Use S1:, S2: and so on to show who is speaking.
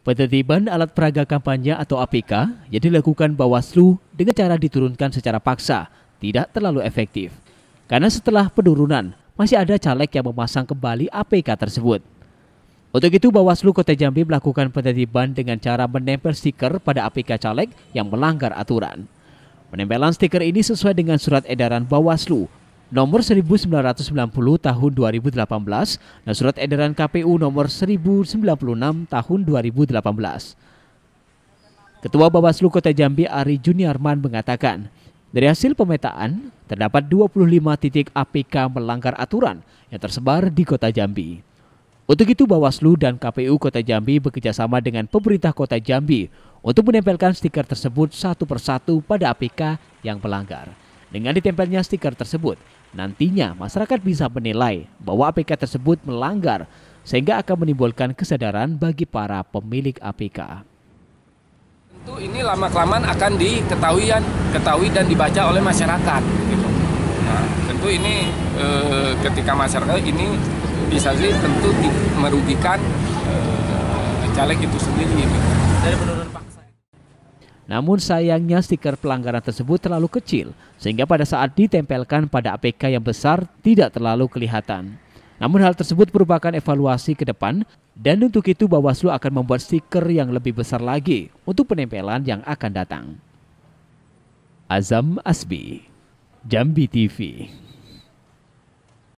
S1: Penertiban alat peraga kampanye atau APK yang dilakukan Bawaslu dengan cara diturunkan secara paksa tidak terlalu efektif. Karena setelah penurunan, masih ada caleg yang memasang kembali APK tersebut. Untuk itu Bawaslu Kota Jambi melakukan penertiban dengan cara menempel stiker pada APK caleg yang melanggar aturan. Penempelan stiker ini sesuai dengan surat edaran Bawaslu Nomor 1990 Tahun 2018 dan Surat Edaran KPU Nomor 1096 Tahun 2018. Ketua Bawaslu Kota Jambi Ari Juniarman mengatakan, dari hasil pemetaan, terdapat 25 titik APK melanggar aturan yang tersebar di Kota Jambi. Untuk itu Bawaslu dan KPU Kota Jambi bekerjasama dengan pemerintah Kota Jambi untuk menempelkan stiker tersebut satu persatu pada APK yang melanggar. Dengan ditempelnya stiker tersebut, nantinya masyarakat bisa menilai bahwa APK tersebut melanggar sehingga akan menimbulkan kesadaran bagi para pemilik APK.
S2: Tentu ini lama-kelamaan akan diketahui ketahui dan dibaca oleh masyarakat. Gitu. Nah, tentu ini e, ketika masyarakat ini bisa sih tentu merugikan e, caleg itu sendiri. Gitu. Dari penurunan
S1: namun sayangnya stiker pelanggaran tersebut terlalu kecil sehingga pada saat ditempelkan pada APK yang besar tidak terlalu kelihatan. Namun hal tersebut merupakan evaluasi ke depan dan untuk itu Bawaslu akan membuat stiker yang lebih besar lagi untuk penempelan yang akan datang. Azam Asbi, Jambi TV.